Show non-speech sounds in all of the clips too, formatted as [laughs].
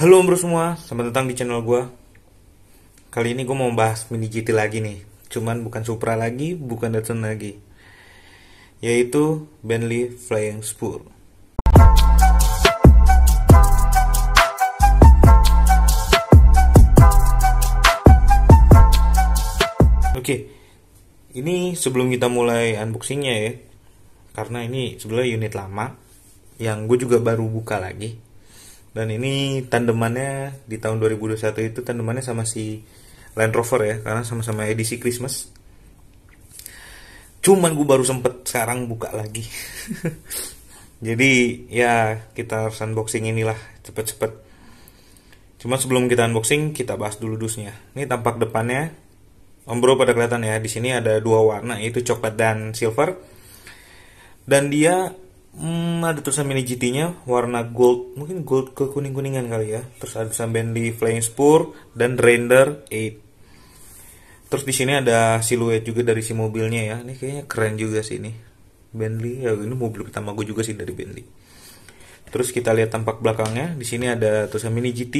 Halo bro semua, selamat datang di channel gue Kali ini gue mau bahas mini GT lagi nih Cuman bukan Supra lagi, bukan Datsun lagi Yaitu Bentley Flying Spur Oke, ini sebelum kita mulai unboxingnya ya Karena ini sebenarnya unit lama Yang gue juga baru buka lagi dan ini tandemannya di tahun 2021 itu tandemannya sama si Land Rover ya, karena sama-sama edisi Christmas. Cuman gue baru sempet sekarang buka lagi. [laughs] Jadi ya kita harus unboxing inilah cepet-cepet. Cuma sebelum kita unboxing kita bahas dulu dusnya. Ini tampak depannya. Om Bro pada kelihatan ya di sini ada dua warna yaitu coklat dan silver. Dan dia hmm, ada tulisan mini GT-nya warna gold, mungkin gold ke kuning-kuningan kali ya. Terus ada tulisan Bentley Flying Spur dan Render 8. Terus di sini ada siluet juga dari si mobilnya ya. Ini kayaknya keren juga sih ini. Bentley ya ini mobil pertama gue juga sih dari Bentley. Terus kita lihat tampak belakangnya. Di sini ada tulisan mini GT.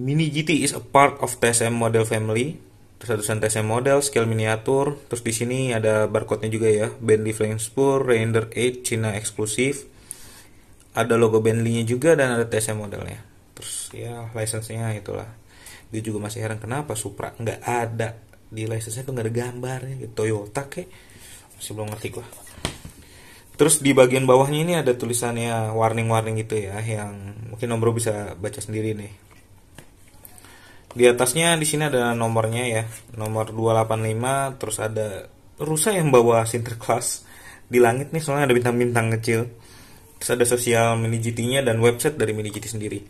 Mini GT is a part of TSM model family terus ada TSM model, scale miniatur, terus di sini ada barcode-nya juga ya, Bentley Flamespur, Render 8, China eksklusif, ada logo Bentley-nya juga dan ada TSM modelnya. Terus ya license-nya itulah. Dia juga masih heran kenapa Supra nggak ada di license-nya tuh nggak ada gambarnya, Toyota ke masih belum ngerti gua. Terus di bagian bawahnya ini ada tulisannya warning-warning gitu ya, yang mungkin nomor bisa baca sendiri nih di atasnya di sini ada nomornya ya nomor 285 terus ada rusa yang bawa sinterklas di langit nih soalnya ada bintang-bintang kecil terus ada sosial mini GT-nya dan website dari mini GT sendiri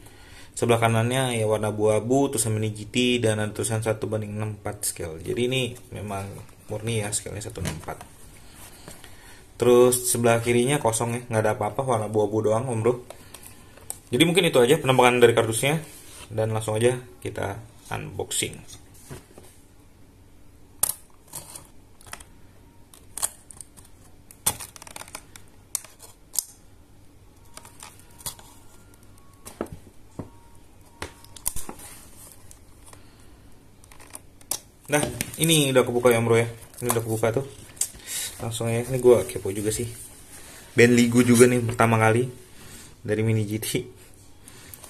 sebelah kanannya ya warna abu-abu terus mini GT dan ada tulisan 1 banding 64 scale jadi ini memang murni ya scale-nya 164 terus sebelah kirinya kosong ya nggak ada apa-apa warna abu-abu doang om bro jadi mungkin itu aja penampakan dari kardusnya dan langsung aja kita unboxing Nah, ini udah kebuka ya bro ya. Ini udah kebuka tuh. Langsung ya, ini gue kepo juga sih. Bentley gue juga nih pertama kali dari Mini GT.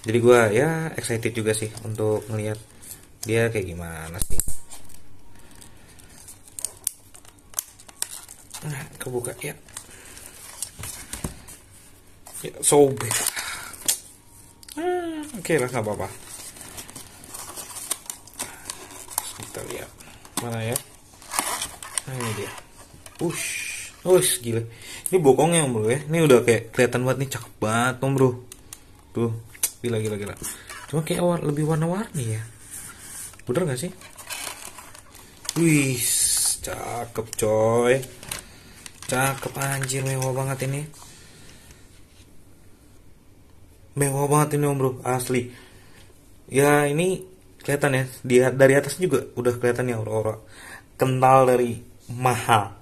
Jadi gue ya excited juga sih untuk melihat dia kayak gimana sih nah kebuka ya ya sobek ah, oke okay lah nggak apa-apa kita lihat mana ya nah ini dia push Wih gila Ini bokongnya bro ya Ini udah kayak kelihatan banget nih Cakep banget bro Tuh Gila gila gila Cuma kayak lebih warna-warni ya bener gak sih wih cakep coy cakep anjir mewah banget ini mewah banget ini om bro asli ya ini kelihatan ya di, dari atas juga udah kelihatan ya aura-aura kental dari mahal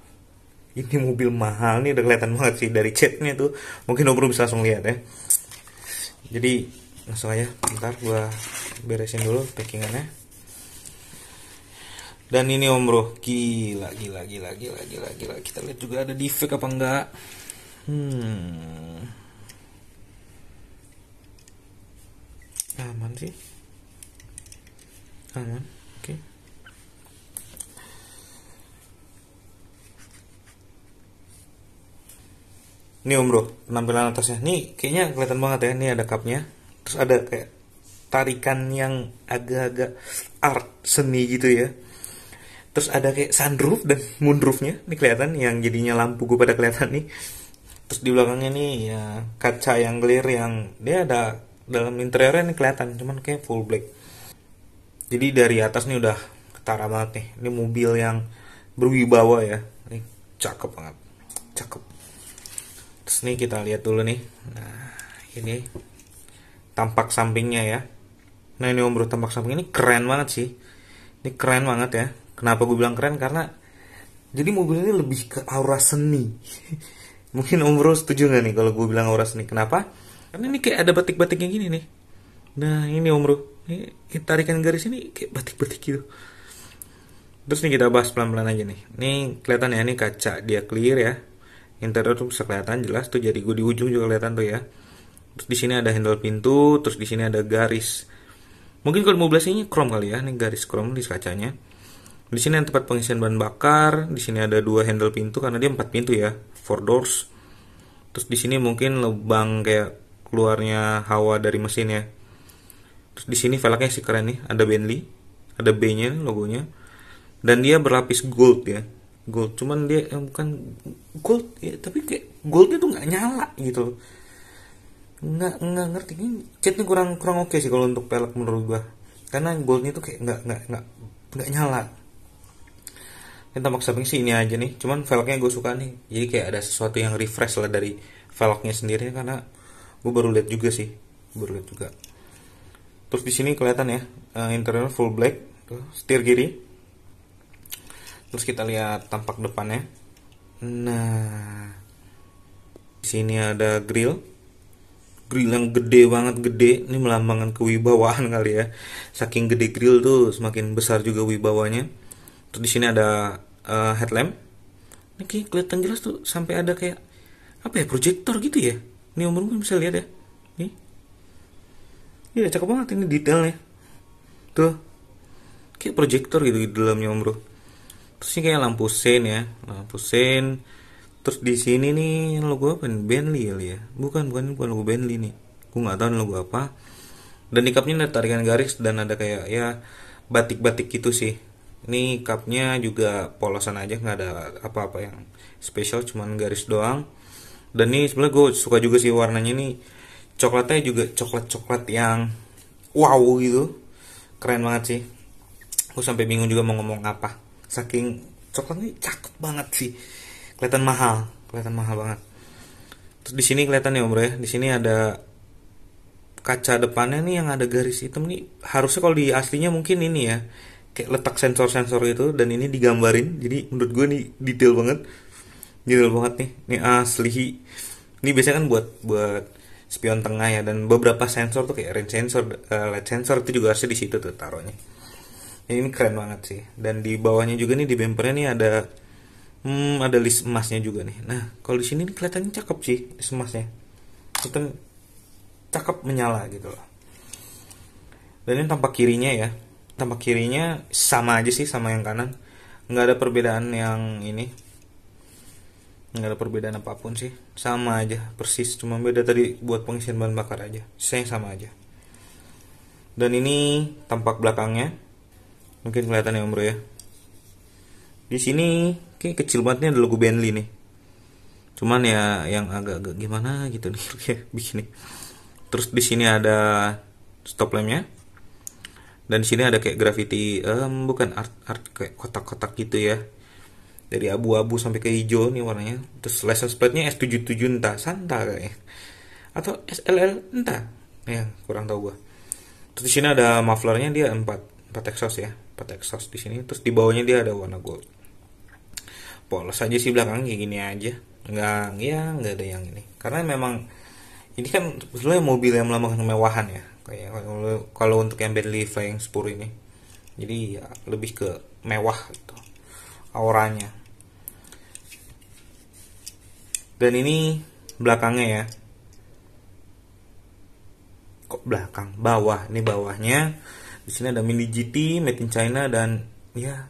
ini mobil mahal nih udah kelihatan banget sih dari catnya tuh mungkin om bro bisa langsung lihat ya jadi langsung aja ntar gua beresin dulu packingannya dan ini om bro gila gila gila gila gila gila kita lihat juga ada defect apa enggak hmm aman sih aman oke okay. Nih om bro, penampilan atasnya. Nih kayaknya kelihatan banget ya, ini ada cupnya. Terus ada kayak tarikan yang agak-agak art seni gitu ya terus ada kayak sunroof dan moonroofnya ini kelihatan yang jadinya lampu gue pada kelihatan nih terus di belakangnya nih ya kaca yang clear yang dia ada dalam interiornya ini kelihatan cuman kayak full black jadi dari atas nih udah ketara banget nih ini mobil yang berwibawa ya ini cakep banget cakep terus nih kita lihat dulu nih nah ini tampak sampingnya ya nah ini om bro tampak samping ini keren banget sih ini keren banget ya Kenapa gue bilang keren? Karena jadi mobil ini lebih ke aura seni. [laughs] Mungkin Om Bro setuju gak nih kalau gue bilang aura seni? Kenapa? Karena ini kayak ada batik batik yang gini nih. Nah ini Om Bro, ini tarikan garis ini kayak batik-batik gitu. Terus nih kita bahas pelan-pelan aja nih. Ini kelihatan ya, ini kaca dia clear ya. Interior tuh bisa kelihatan jelas tuh jadi gue di ujung juga kelihatan tuh ya. Terus di sini ada handle pintu, terus di sini ada garis. Mungkin kalau mobilnya ini chrome kali ya, ini garis chrome di kacanya. Di sini yang tempat pengisian bahan bakar, di sini ada dua handle pintu karena dia empat pintu ya, four doors. Terus di sini mungkin lubang kayak keluarnya hawa dari mesin ya. Terus di sini velgnya sih keren nih, ada Bentley, ada B-nya logonya. Dan dia berlapis gold ya. Gold, cuman dia eh, bukan gold ya, tapi kayak goldnya tuh nggak nyala gitu nggak nggak ngerti ini catnya kurang kurang oke okay sih kalau untuk velg menurut gua karena goldnya tuh kayak nggak nggak nggak nggak nyala ini tampak samping sih ini aja nih cuman velgnya gue suka nih jadi kayak ada sesuatu yang refresh lah dari velgnya sendiri karena gue baru lihat juga sih baru lihat juga terus di sini kelihatan ya uh, full black setir kiri terus kita lihat tampak depannya nah di sini ada grill grill yang gede banget gede ini melambangkan kewibawaan [laughs] kali ya saking gede grill tuh semakin besar juga wibawanya Terus di sini ada uh, headlamp. Ini kayak kelihatan jelas tuh sampai ada kayak apa ya proyektor gitu ya. Ini umur gue bisa lihat ya. Nih. Iya cakep banget ini detailnya. Tuh. Kayak proyektor gitu di dalamnya om Terus ini kayak lampu sen ya, lampu sen. Terus di sini nih logo apa nih? Bentley ya? Bukan, bukan bukan logo Bentley nih. Gue nggak tahu logo apa. Dan di cupnya ada tarikan garis dan ada kayak ya batik-batik gitu sih ini cupnya juga polosan aja nggak ada apa-apa yang spesial cuman garis doang dan ini sebenarnya gue suka juga sih warnanya ini coklatnya juga coklat coklat yang wow gitu keren banget sih gue sampai bingung juga mau ngomong apa saking coklatnya cakep banget sih kelihatan mahal kelihatan mahal banget terus di sini kelihatan ya bro ya di sini ada kaca depannya nih yang ada garis hitam nih harusnya kalau di aslinya mungkin ini ya kayak letak sensor-sensor itu dan ini digambarin jadi menurut gue nih detail banget detail banget nih ini asli ah, ini biasanya kan buat buat spion tengah ya dan beberapa sensor tuh kayak range sensor uh, eh, light sensor itu juga harusnya di situ tuh taruhnya ini keren banget sih dan di bawahnya juga nih di bumpernya nih ada hmm, ada list emasnya juga nih nah kalau di sini kelihatannya cakep sih list emasnya kelihatan cakep menyala gitu loh dan ini tampak kirinya ya Tampak kirinya sama aja sih sama yang kanan nggak ada perbedaan yang ini nggak ada perbedaan apapun sih sama aja persis cuma beda tadi buat pengisian bahan bakar aja saya sama aja dan ini tampak belakangnya mungkin kelihatan ya om bro ya di sini kayak kecil banget nih ada logo Bentley nih cuman ya yang agak-agak gimana gitu nih [laughs] bikinnya terus di sini ada stop lampnya dan di sini ada kayak graffiti um, bukan art art kayak kotak-kotak gitu ya dari abu-abu sampai ke hijau nih warnanya terus license plate-nya S77 entah Santa kayaknya atau SLL entah ya kurang tahu gua terus di sini ada mufflernya dia 4 4 exhaust ya 4 exhaust di sini terus di bawahnya dia ada warna gold polos aja sih belakang kayak gini aja nggak ya nggak ada yang ini karena memang ini kan sebetulnya mobil yang melambangkan kemewahan ya kayak kalau untuk yang Bentley Flying Spur ini jadi ya lebih ke mewah itu auranya dan ini belakangnya ya kok belakang bawah ini bawahnya di sini ada mini GT made in China dan ya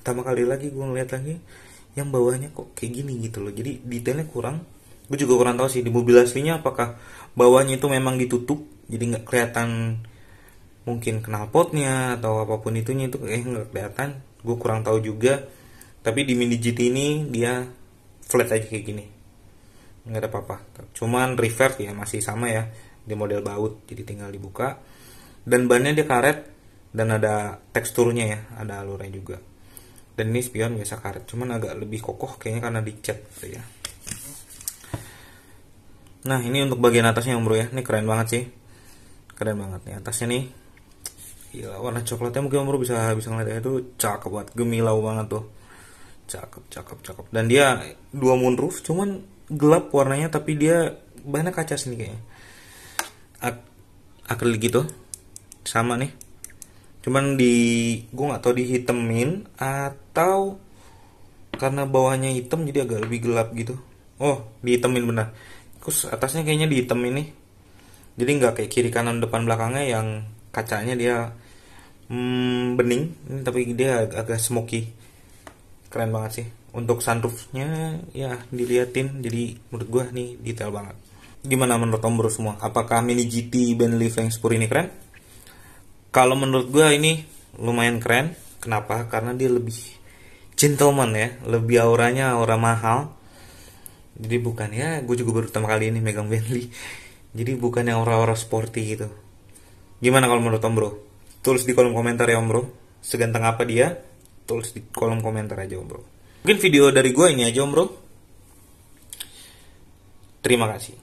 pertama kali lagi gue ngeliat lagi yang bawahnya kok kayak gini gitu loh jadi detailnya kurang gue juga kurang tahu sih di mobil aslinya apakah bawahnya itu memang ditutup jadi nggak kelihatan mungkin knalpotnya atau apapun itunya itu eh nggak kelihatan gue kurang tahu juga tapi di mini GT ini dia flat aja kayak gini nggak ada apa-apa cuman reverb ya masih sama ya di model baut jadi tinggal dibuka dan bannya dia karet dan ada teksturnya ya ada alurnya juga dan ini spion biasa karet cuman agak lebih kokoh kayaknya karena dicat gitu ya nah ini untuk bagian atasnya bro ya ini keren banget sih keren banget nih atasnya nih gila warna coklatnya mungkin umur bisa bisa ngeliat ya, itu cakep banget gemilau banget tuh cakep cakep cakep dan dia dua moonroof cuman gelap warnanya tapi dia banyak kaca sini kayaknya Ak akrilik gitu sama nih cuman di gue nggak tahu dihitemin atau karena bawahnya hitam jadi agak lebih gelap gitu oh dihitemin benar terus atasnya kayaknya dihitemin nih jadi nggak kayak kiri kanan depan belakangnya yang kacanya dia hmm, bening tapi dia agak, agak smoky keren banget sih untuk sunroofnya ya diliatin jadi menurut gue nih detail banget gimana menurut om bro semua apakah mini GT Bentley Vengspur ini keren kalau menurut gue ini lumayan keren kenapa karena dia lebih gentleman ya lebih auranya aura mahal jadi bukan ya gue juga baru pertama kali ini megang Bentley jadi bukan yang orang-orang sporty gitu gimana kalau menurut om bro tulis di kolom komentar ya om bro seganteng apa dia tulis di kolom komentar aja om bro mungkin video dari gue ini aja om bro terima kasih